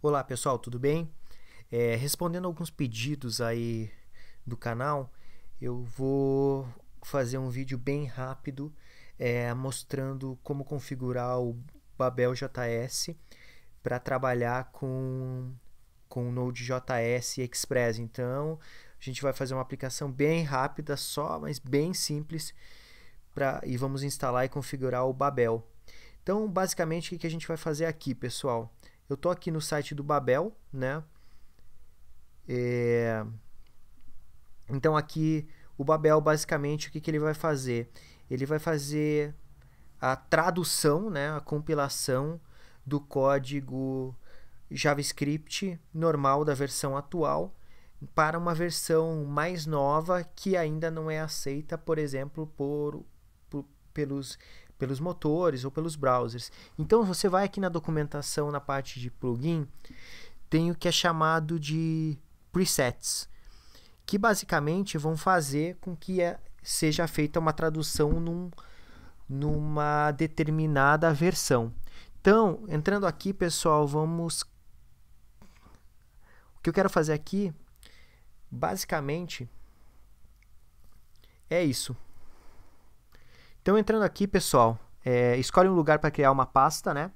Olá pessoal, tudo bem? É, respondendo alguns pedidos aí do canal, eu vou fazer um vídeo bem rápido é, mostrando como configurar o Babel JS para trabalhar com com o Node.js Express. Então, a gente vai fazer uma aplicação bem rápida, só, mas bem simples, pra, e vamos instalar e configurar o Babel. Então, basicamente, o que a gente vai fazer aqui, pessoal? Eu tô aqui no site do Babel, né? É... Então aqui o Babel basicamente o que, que ele vai fazer? Ele vai fazer a tradução, né, a compilação do código JavaScript normal da versão atual para uma versão mais nova que ainda não é aceita, por exemplo, por, por pelos pelos motores ou pelos browsers. Então você vai aqui na documentação, na parte de plugin, tem o que é chamado de presets, que basicamente vão fazer com que é, seja feita uma tradução num, numa determinada versão. Então, entrando aqui, pessoal, vamos. O que eu quero fazer aqui, basicamente, é isso. Então, entrando aqui, pessoal, é, escolhe um lugar para criar uma pasta, né? O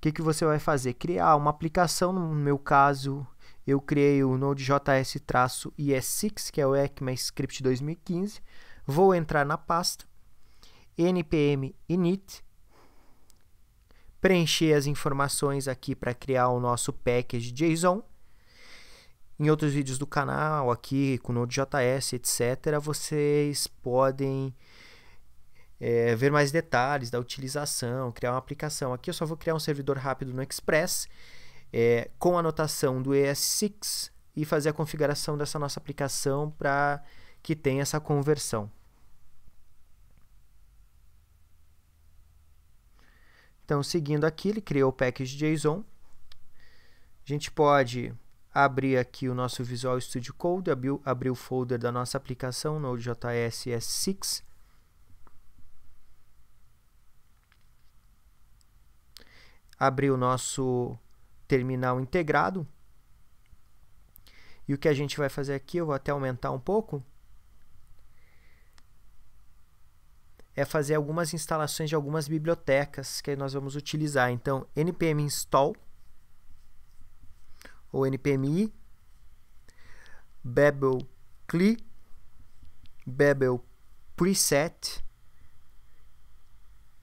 que, que você vai fazer? Criar uma aplicação, no meu caso, eu criei o Node.js-ES6, que é o ECMAScript 2015. Vou entrar na pasta, npm init, preencher as informações aqui para criar o nosso package JSON. Em outros vídeos do canal, aqui com Node.js, etc., vocês podem é, ver mais detalhes da utilização, criar uma aplicação. Aqui eu só vou criar um servidor rápido no Express é, com a anotação do ES6 e fazer a configuração dessa nossa aplicação para que tenha essa conversão. Então, seguindo aqui, ele criou o package JSON. A gente pode abrir aqui o nosso Visual Studio Code, abrir, abrir o folder da nossa aplicação Node.js S6 abrir o nosso terminal integrado. E o que a gente vai fazer aqui, eu vou até aumentar um pouco, é fazer algumas instalações de algumas bibliotecas que nós vamos utilizar. Então, npm install ou npmi babel cli babel preset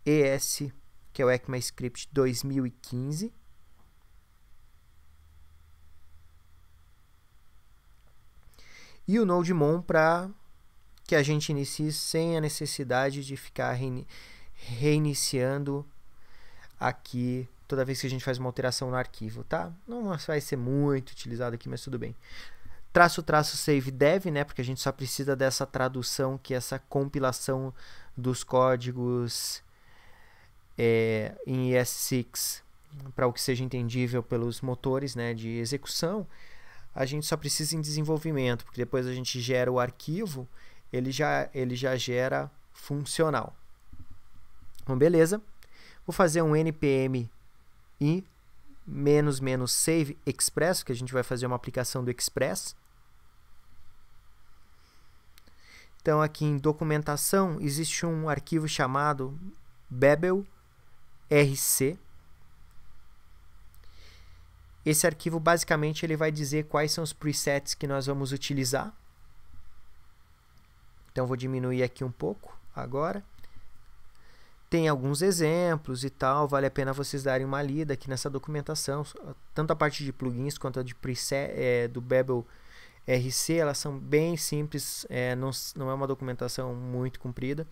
ES que é o ECMAScript 2015. E o Nodemon para que a gente inicie sem a necessidade de ficar reiniciando aqui toda vez que a gente faz uma alteração no arquivo, tá? Não vai ser muito utilizado aqui, mas tudo bem. Traço, traço, save, dev, né? Porque a gente só precisa dessa tradução, que é essa compilação dos códigos é, em ES6 para o que seja entendível pelos motores né, de execução, a gente só precisa em desenvolvimento, porque depois a gente gera o arquivo, ele já, ele já gera funcional. Bom, beleza. Vou fazer um npm i menos menos save express, que a gente vai fazer uma aplicação do express. Então aqui em documentação existe um arquivo chamado babel RC. Esse arquivo basicamente ele vai dizer quais são os presets que nós vamos utilizar. Então vou diminuir aqui um pouco agora. Tem alguns exemplos e tal, vale a pena vocês darem uma lida aqui nessa documentação. Tanto a parte de plugins quanto a de preset é, do Babel RC, elas são bem simples, é, não, não é uma documentação muito comprida.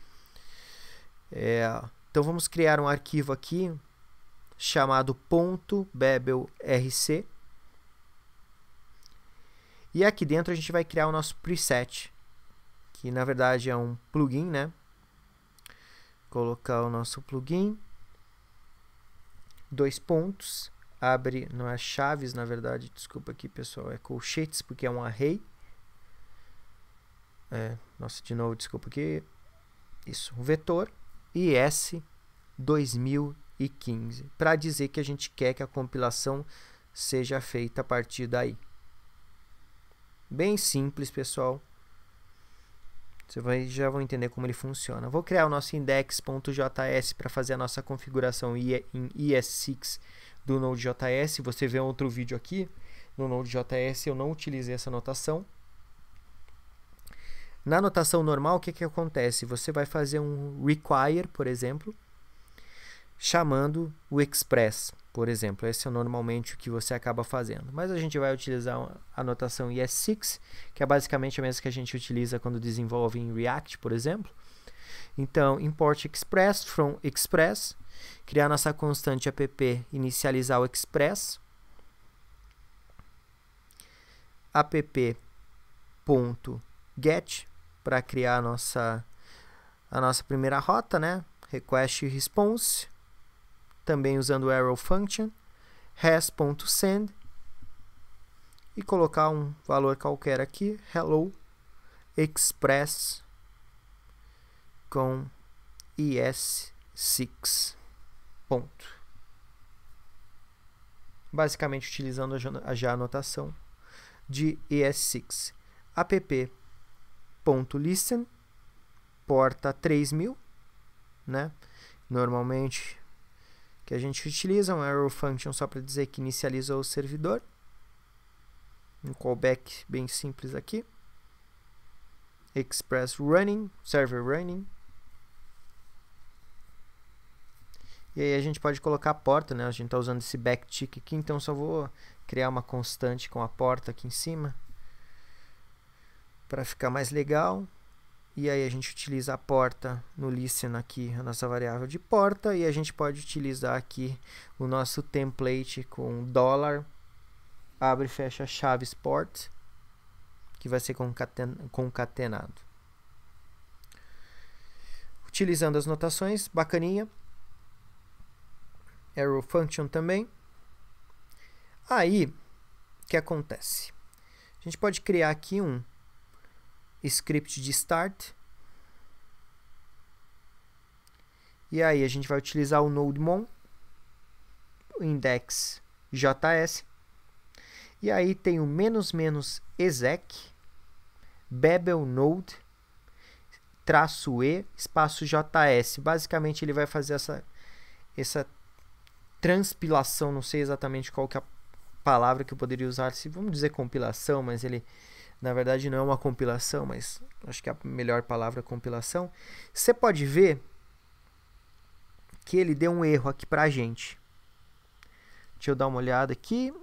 É, então vamos criar um arquivo aqui chamado .babelrc e aqui dentro a gente vai criar o nosso preset, que na verdade é um plugin, né? Colocar o nosso plugin, dois pontos, abre, não é chaves na verdade, desculpa aqui pessoal, é colchetes porque é um array. É, nossa, de novo, desculpa aqui. Isso, um vetor. IS 2015, para dizer que a gente quer que a compilação seja feita a partir daí. Bem simples, pessoal. Vocês vai, já vão entender como ele funciona. Vou criar o nosso index.js para fazer a nossa configuração em is 6 do Node.js. Você vê outro vídeo aqui no Node.js, eu não utilizei essa notação. Na notação normal, o que, que acontece? Você vai fazer um require, por exemplo, chamando o express, por exemplo. Esse é normalmente o que você acaba fazendo. Mas a gente vai utilizar a notação ES6, que é basicamente a mesma que a gente utiliza quando desenvolve em React, por exemplo. Então, import express from express, criar nossa constante app, inicializar o express, app.get para criar a nossa, a nossa primeira rota, né? Request response, também usando o arrow function, res.send e colocar um valor qualquer aqui, hello express com es 6 Ponto. Basicamente utilizando a já anotação de es 6 app ponto .listen, porta 3000, né? Normalmente que a gente utiliza um arrow function só para dizer que inicializou o servidor. Um callback bem simples aqui. Express running, server running. E aí a gente pode colocar a porta, né? A gente está usando esse backtick aqui, então só vou criar uma constante com a porta aqui em cima para ficar mais legal. E aí a gente utiliza a porta no listen aqui, a nossa variável de porta, e a gente pode utilizar aqui o nosso template com dólar abre e fecha chaves port, que vai ser concatenado. Utilizando as notações, bacaninha. Arrow function também. Aí, o que acontece? A gente pode criar aqui um script de start. E aí a gente vai utilizar o node.mon, mon index JS. E aí tem o menos menos exec, babel node, traço e, espaço JS. Basicamente ele vai fazer essa, essa transpilação, não sei exatamente qual que é a palavra que eu poderia usar, se vamos dizer compilação, mas ele na verdade não é uma compilação, mas acho que é a melhor palavra compilação, você pode ver que ele deu um erro aqui para a gente. Deixa eu dar uma olhada aqui.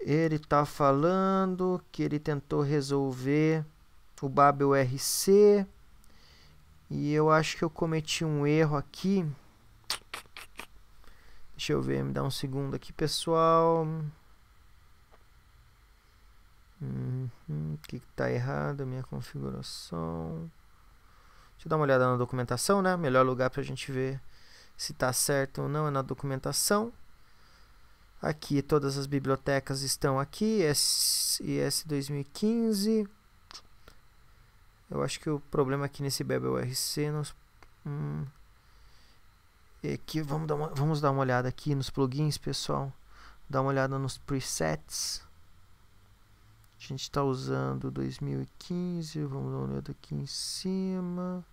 Ele está falando que ele tentou resolver o Babel RC e eu acho que eu cometi um erro aqui. Deixa eu ver, me dá um segundo aqui, pessoal. Uhum. O que está errado? Minha configuração. Deixa eu dar uma olhada na documentação, né? Melhor lugar para a gente ver se está certo ou não é na documentação. Aqui todas as bibliotecas estão aqui, IS 2015. Eu acho que o problema aqui nesse BebelRC nos, hum, é que vamos dar, uma, vamos dar uma olhada aqui nos plugins, pessoal. Dar uma olhada nos presets. A gente está usando 2015. Vamos dar uma olhada aqui em cima.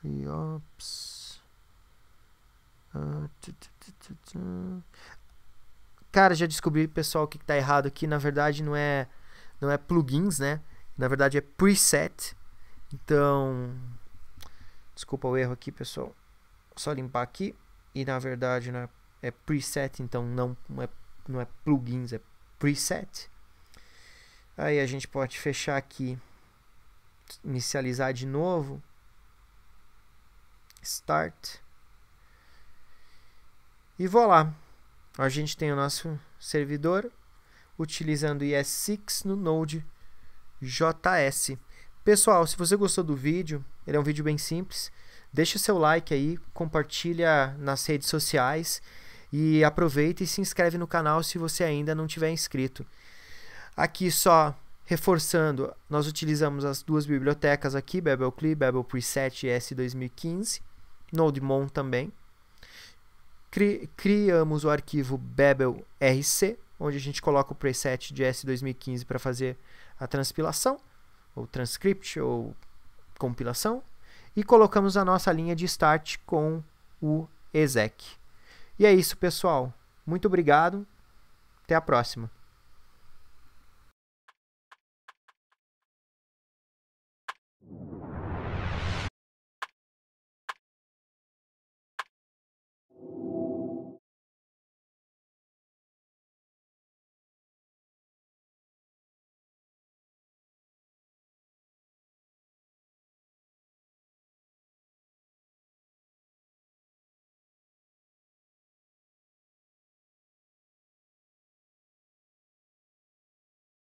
Preops. Ah, Cara, já descobri, pessoal, o que está errado aqui. Na verdade, não é, não é plugins, né? Na verdade, é preset. Então, desculpa o erro aqui, pessoal. Só limpar aqui. E na verdade, não é, é preset, então não, não, é, não é plugins, é preset. Aí a gente pode fechar aqui, inicializar de novo. Start. E vou lá. A gente tem o nosso servidor utilizando ES6 no Node JS. Pessoal, se você gostou do vídeo, ele é um vídeo bem simples, deixa seu like aí, compartilha nas redes sociais e aproveita e se inscreve no canal se você ainda não tiver inscrito. Aqui só reforçando, nós utilizamos as duas bibliotecas aqui, Babel CLI, Babel Preset S2015, Nodemon também. Cri criamos o arquivo Babel RC, onde a gente coloca o preset de S2015 para fazer a transpilação, ou transcript, ou compilação, e colocamos a nossa linha de start com o exec. E é isso, pessoal. Muito obrigado. Até a próxima.